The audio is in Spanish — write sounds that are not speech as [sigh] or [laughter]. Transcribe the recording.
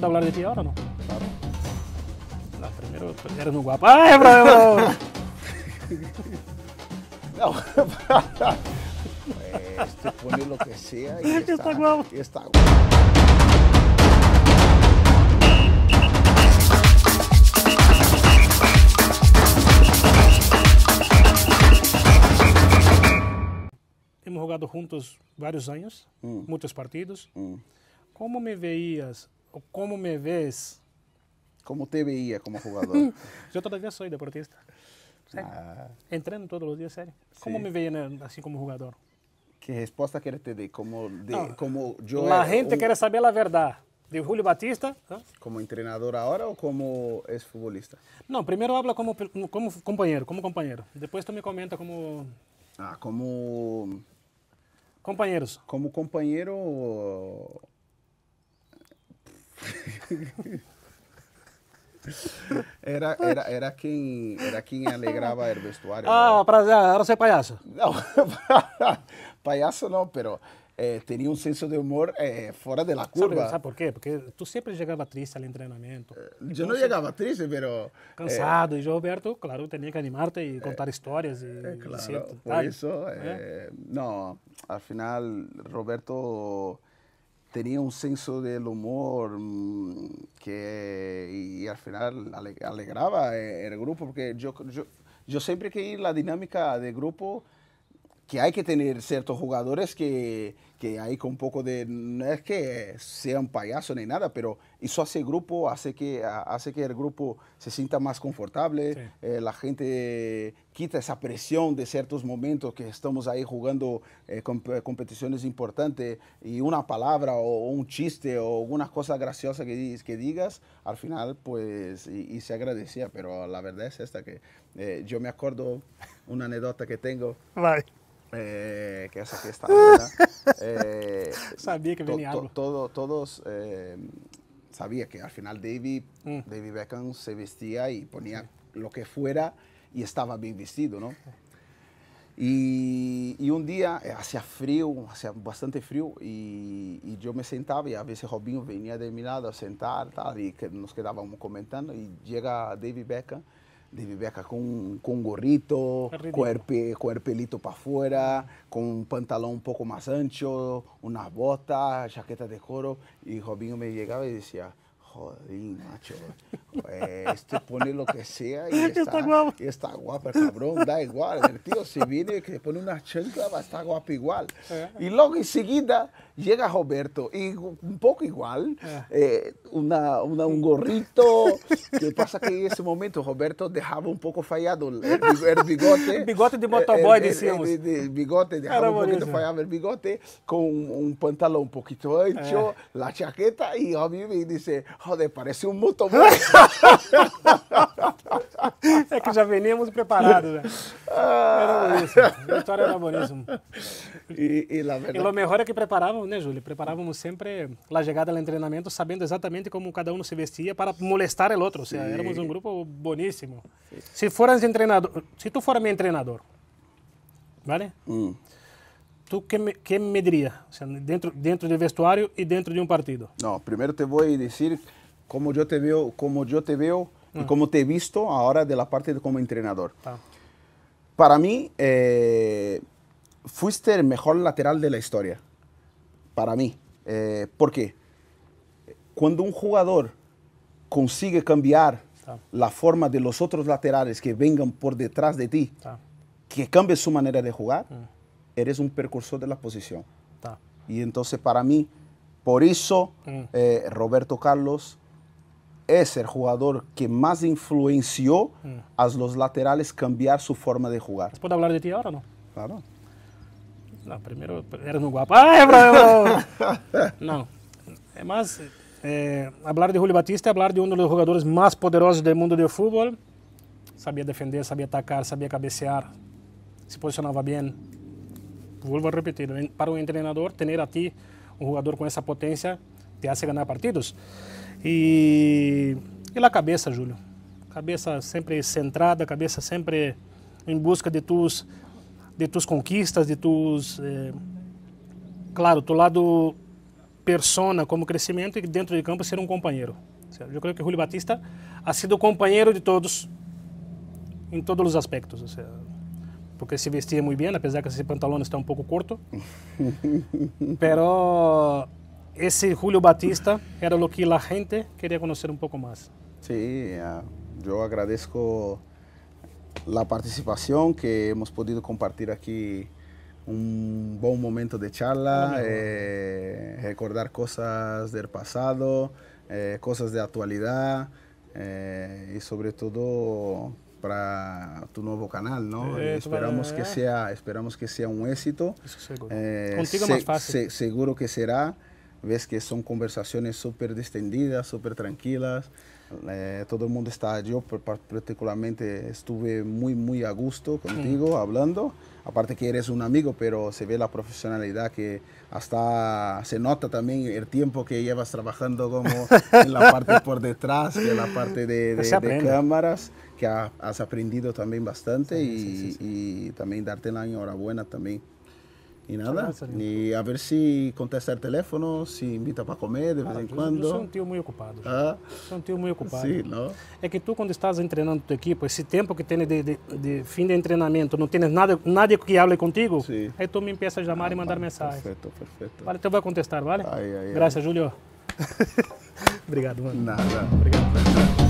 pode falar de ti agora ou não? Claro. No, primero, eres muy guapo. ¡Ay, bravo! [laughs] [laughs] Não. pues tú lo que sea y [laughs] está, está guapo. Y está guapo. hemos juntos vários anos, hum. Mm. muitos partidos. Hum. Mm. Como me veias ¿Cómo me ves? ¿Cómo te veía como jugador? [laughs] Yo todavía soy deportista. Ah. Entreno todos los días, serio. ¿Cómo me veía así como jugador? ¿Qué respuesta quieres te dé? Como, como yo la gente quiere saber la verdad. De Julio Batista. ¿Como entrenador ahora o como es futbolista? No, primero habla como, como compañero, como compañero. Después tú me comenta como... Ah, como... Compañeros. Como compañero... [laughs] Era, era, era, quem, era quem alegrava o vestuario. Ah, para, ahora soy payaso. No, [laughs] payaso não, mas eh, tinha um senso de humor eh, fora da curva. ¿Sabe, sabe por quê? Porque tu sempre chegava triste ao treinamento eu eh, não chegava triste, mas eh, Cansado, e o Roberto, claro, tinha que animar-te e contar histórias. E, claro, e por isso, não, al final, Roberto... tenía un senso del humor mm, que al final alegraba eh, el, grupo, porque yo, yo, yo siempre que la dinámica de grupo que hay que tener ciertos jugadores que, que hay con un poco de, no es que sea un payaso ni nada, pero eso hace grupo, hace que, hace que el grupo se sienta más confortable, eh, la gente quita esa presión de ciertos momentos que estamos ahí jugando eh, competiciones importantes y una palabra o, un chiste o alguna cosa graciosa que, que digas, al final pues, y, se agradecía, pero la verdad es esta que eh, yo me acuerdo una anécdota que tengo. Bye. Eh, que es aquí [laughs] eh, sabía que venía Todos eh, sabía que al final David, mm. David Beckham se vestía y ponía lo que fuera y estaba bien vestido, ¿no? Y, un día hacía frío, hacía bastante frío, y, yo me sentaba y a veces Robinho venía de mi lado a sentar tal, y que nos quedábamos comentando y llega David Beckham de vivir acá con, con un gorrito, cuerpelito para afuera, con un pantalón un poco más ancho, unas botas, chaqueta de coro. Y Robinho me llegaba y decía, jodín, macho. Este pone lo que sea y [laughs] está, guapo. cabrón, da igual. El tío se viene que pone una chancla va a estar guapo igual. Eh. Y luego enseguida llega Roberto y un poco igual, eh. Eh, una, un gorrito. que pasa que en ese momento Roberto dejaba un poco fallado el, el bigote. [laughs] bigote de motoboy, decíamos. El, el, bigote, dejaba un poquito de fallado el bigote con un, pantalón un poquito ancho, la chaqueta y obviamente dice, Roder, parece um motoboy. [laughs] é que já veníamos preparados, né? Era isso. Vitória era boníssimo. E, e melhor E é que preparávamos, né, Júlio? Preparávamos sempre a chegada ao treinamento, sabendo exatamente como cada um se vestia para molestar o outro. Ou seja, éramos um grupo boníssimo. Se fores treinador, se tu for meu treinador, vale? Mm. Tú qué, me, dirías? O sea, dentro, dentro del vestuario y dentro de un partido. No, primero te voy a decir cómo yo te veo, cómo yo te veo y ah. cómo te he visto ahora de la parte de como entrenador. Ah. Para mí, eh, fuiste el mejor lateral de la historia. Para mí. Eh, ¿Por qué? Cuando un jugador consigue cambiar ah. la forma de los otros laterales que vengan por detrás de ti, que cambie su manera de jugar eres un precursor de la posición. Y entonces para mí, por eso mm. eh, Roberto Carlos es el jugador que más influenció mm. a los laterales cambiar su forma de jugar. ¿Puedo hablar de ti ahora o no? Claro. primero pues, eres un guapo. ¡Ay, bravo! [laughs] no. es más, eh, hablar de Julio Batista, hablar de uno de los jugadores más poderosos del mundo del fútbol. Sabía defender, sabía atacar, sabía cabecear, se posicionaba bien. vuelvo a repetir, para un entrenador tener a ti un jugador con esa potencia te hace ganar partidos. E, e lá cabeça, Júlio. Cabeça sempre centrada, cabeça sempre em busca de tus, de tus conquistas, de tus... Eh, claro, tu lado persona como crescimento e dentro de campo ser um companheiro. Eu creio que Júlio Batista ha sido companheiro de todos em todos os aspectos. porque se vestía muy bien, a pesar de que ese pantalón está un poco corto. [laughs] Pero ese Julio Batista era lo que la gente quería conocer un poco más. Sí, ah, yo agradezco la participación que hemos podido compartir aquí un buen momento de charla, eh, recordar cosas del pasado, eh, cosas de actualidad eh, y sobre todo para tu nuevo canal, ¿no? Eh, esperamos, que sea, esperamos que sea un éxito. Eso seguro. Eh, Contigo más fácil. seguro que será. Ves que son conversaciones súper distendidas, súper tranquilas. Eh, todo el mundo está, yo particularmente estuve muy, muy a gusto contigo mm. hablando. Aparte que eres un amigo, pero se ve la profesionalidad que hasta se nota también el tiempo que llevas trabajando como [laughs] en la parte por detrás, en la parte de, cámaras, que has aprendido también bastante y, y, también darte la enhorabuena también. Y nada, y a ver si contesta el teléfono, si invita para comer de vez ah, en cuando. Yo soy un tío muy ocupado. Ah. Soy un tío muy ocupado. Sí, ¿no? Es que tú cuando estás entrenando tu equipo, ese tiempo que tienes de, de, de fin de entrenamiento, no tienes nada, nadie que hable contigo, sí. ahí tú me empiezas a llamar ah, y mandar mensagem mensajes. Perfecto, perfecto. Vale, te voy a contestar, ¿vale? graças Júlio Gracias, Julio. [laughs] Obrigado, mano. Nada. Obrigado.